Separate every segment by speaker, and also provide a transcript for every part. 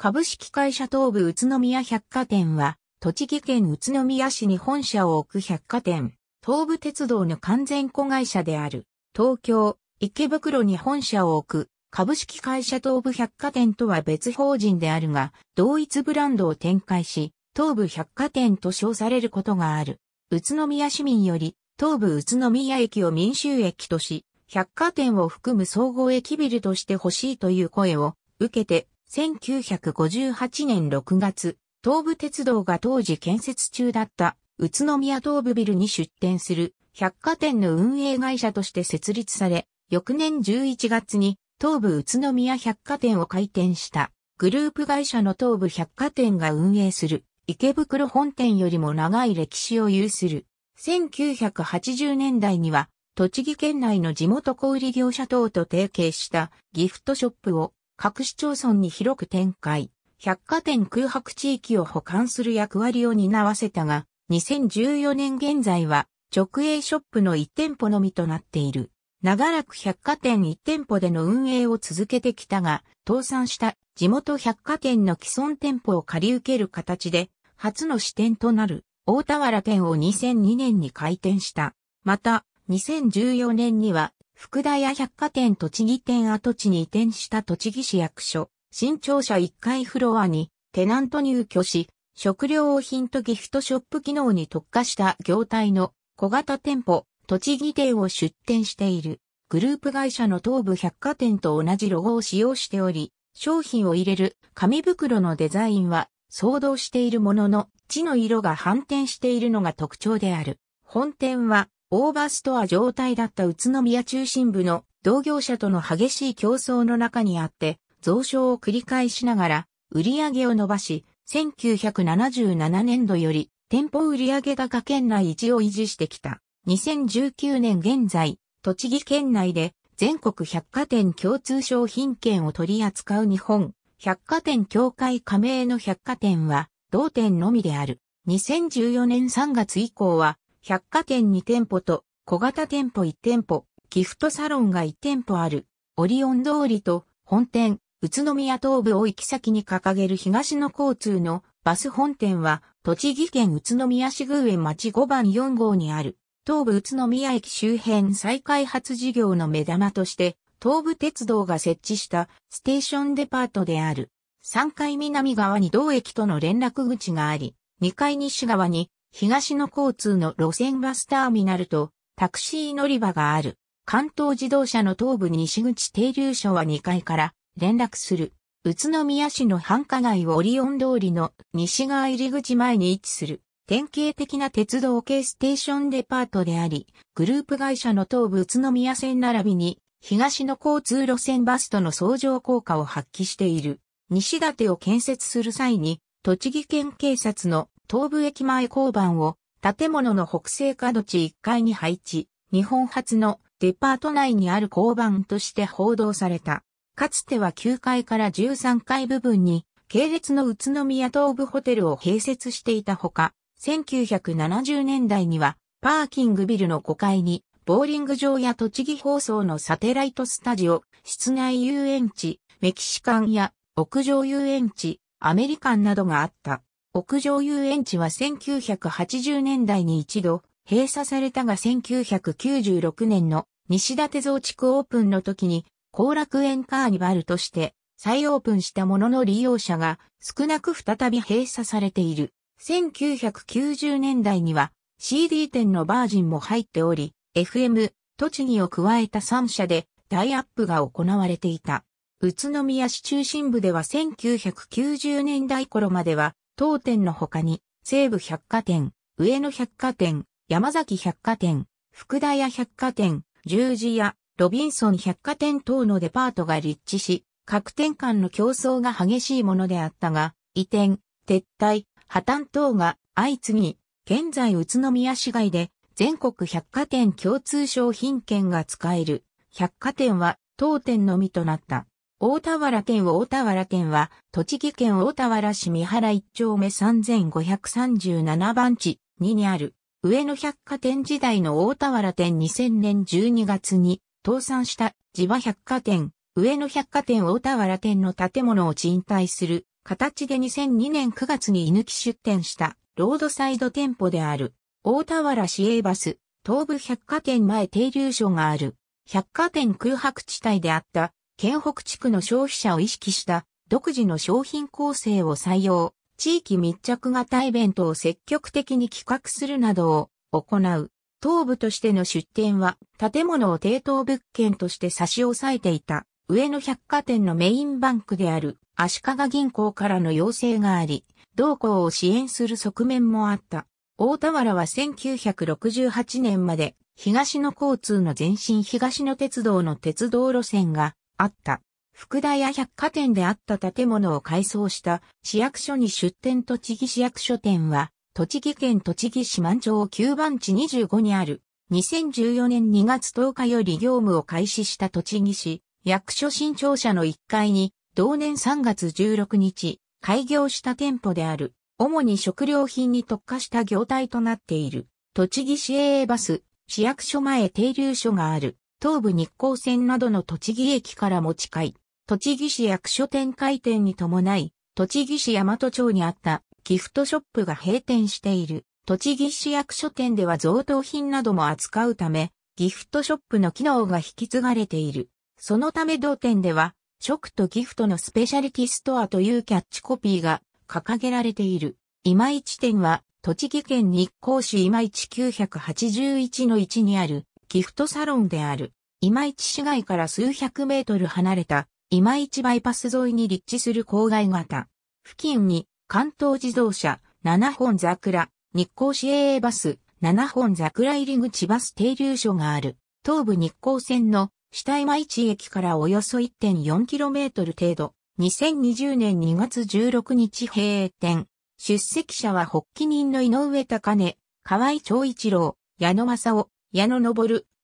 Speaker 1: 株式会社東武宇都宮百貨店は、栃木県宇都宮市に本社を置く百貨店、東武鉄道の完全子会社である、東京、池袋に本社を置く、株式会社東武百貨店とは別法人であるが、同一ブランドを展開し、東武百貨店と称されることがある。宇都宮市民より、東武宇都宮駅を民衆駅とし、百貨店を含む総合駅ビルとしてほしいという声を受けて、1958年6月、東武鉄道が当時建設中だった宇都宮東武ビルに出店する百貨店の運営会社として設立され、翌年11月に東武宇都宮百貨店を開店したグループ会社の東武百貨店が運営する池袋本店よりも長い歴史を有する。1980年代には栃木県内の地元小売業者等と提携したギフトショップを各市町村に広く展開、百貨店空白地域を保管する役割を担わせたが、2014年現在は直営ショップの1店舗のみとなっている。長らく百貨店1店舗での運営を続けてきたが、倒産した地元百貨店の既存店舗を借り受ける形で、初の支店となる大田原店を2002年に開店した。また、2014年には福田屋百貨店栃木店跡地に移転した栃木市役所、新庁舎1階フロアにテナント入居し、食料品とギフトショップ機能に特化した業態の小型店舗、栃木店を出店している。グループ会社の東部百貨店と同じロゴを使用しており、商品を入れる紙袋のデザインは相同しているものの、地の色が反転しているのが特徴である。本店はオーバーストア状態だった宇都宮中心部の同業者との激しい競争の中にあって、増床を繰り返しながら、売上を伸ばし、1977年度より、店舗売上高県内一を維持してきた。2019年現在、栃木県内で全国百貨店共通商品券を取り扱う日本、百貨店協会加盟の百貨店は、同店のみである。2014年3月以降は、百貨店2店舗と小型店舗1店舗、ギフトサロンが1店舗ある、オリオン通りと本店、宇都宮東部を行き先に掲げる東の交通のバス本店は、栃木県宇都宮市宮園町5番4号にある、東武宇都宮駅周辺再開発事業の目玉として、東武鉄道が設置したステーションデパートである。3階南側に同駅との連絡口があり、2階西側に東の交通の路線バスターミナルとタクシー乗り場がある。関東自動車の東部西口停留所は2階から連絡する。宇都宮市の繁華街をオリオン通りの西側入り口前に位置する典型的な鉄道系ステーションデパートであり、グループ会社の東部宇都宮線並びに東の交通路線バスとの相乗効果を発揮している。西立を建設する際に栃木県警察の東部駅前交番を建物の北西角地1階に配置、日本初のデパート内にある交番として報道された。かつては9階から13階部分に系列の宇都宮東部ホテルを併設していたほか、1970年代にはパーキングビルの5階にボーリング場や栃木放送のサテライトスタジオ、室内遊園地、メキシカンや屋上遊園地、アメリカンなどがあった。屋上遊園地は1980年代に一度閉鎖されたが1996年の西立増築オープンの時に後楽園カーニバルとして再オープンしたものの利用者が少なく再び閉鎖されている。1990年代には CD 店のバージンも入っており、FM、栃木を加えた3社で大イアップが行われていた。宇都宮市中心部では1990年代頃までは当店の他に、西武百貨店、上野百貨店、山崎百貨店、福田屋百貨店、十字屋、ロビンソン百貨店等のデパートが立地し、各店間の競争が激しいものであったが、移転、撤退、破綻等が相次ぎ、現在宇都宮市街で全国百貨店共通商品券が使える百貨店は当店のみとなった。大田原県大田原県は、栃木県大田原市三原一丁目3537番地2にある、上野百貨店時代の大田原店2000年12月に、倒産した地場百貨店、上野百貨店大田原店の建物を賃貸する、形で2002年9月に居抜き出店した、ロードサイド店舗である、大田原市営バス、東武百貨店前停留所がある、百貨店空白地帯であった、県北地区の消費者を意識した独自の商品構成を採用、地域密着型イベントを積極的に企画するなどを行う。東部としての出店は建物を低等物件として差し押さえていた上野百貨店のメインバンクである足利銀行からの要請があり、同行を支援する側面もあった。大田原は1968年まで東の交通の前身東の鉄道の鉄道路線があった。福田屋百貨店であった建物を改装した市役所に出店栃木市役所店は、栃木県栃木市満町9番地25にある、2014年2月10日より業務を開始した栃木市、役所新庁舎の1階に、同年3月16日、開業した店舗である、主に食料品に特化した業態となっている、栃木市営バス、市役所前停留所がある。東武日光線などの栃木駅から持ち帰、栃木市役所店開店に伴い、栃木市大和町にあったギフトショップが閉店している。栃木市役所店では贈答品なども扱うため、ギフトショップの機能が引き継がれている。そのため同店では、食とギフトのスペシャリティストアというキャッチコピーが掲げられている。今市店は、栃木県日光市今市981の1にあるギフトサロンである。今市市街から数百メートル離れた今市バイパス沿いに立地する郊外型。付近に関東自動車7本桜、日光市営バス7本桜入り口バス停留所がある。東武日光線の下今市駅からおよそ 1.4km 程度。2020年2月16日閉店。出席者は発起人の井上高根、河合長一郎、矢野正夫、矢野昇、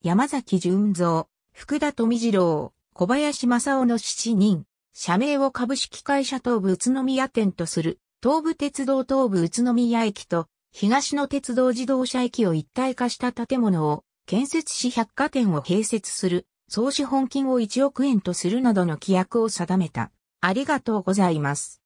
Speaker 1: 山崎純三、福田富次郎、小林正夫の7人、社名を株式会社東武宇都宮店とする、東武鉄道東武宇都宮駅と、東の鉄道自動車駅を一体化した建物を建設し百貨店を併設する、総資本金を1億円とするなどの規約を定めた。ありがとうございます。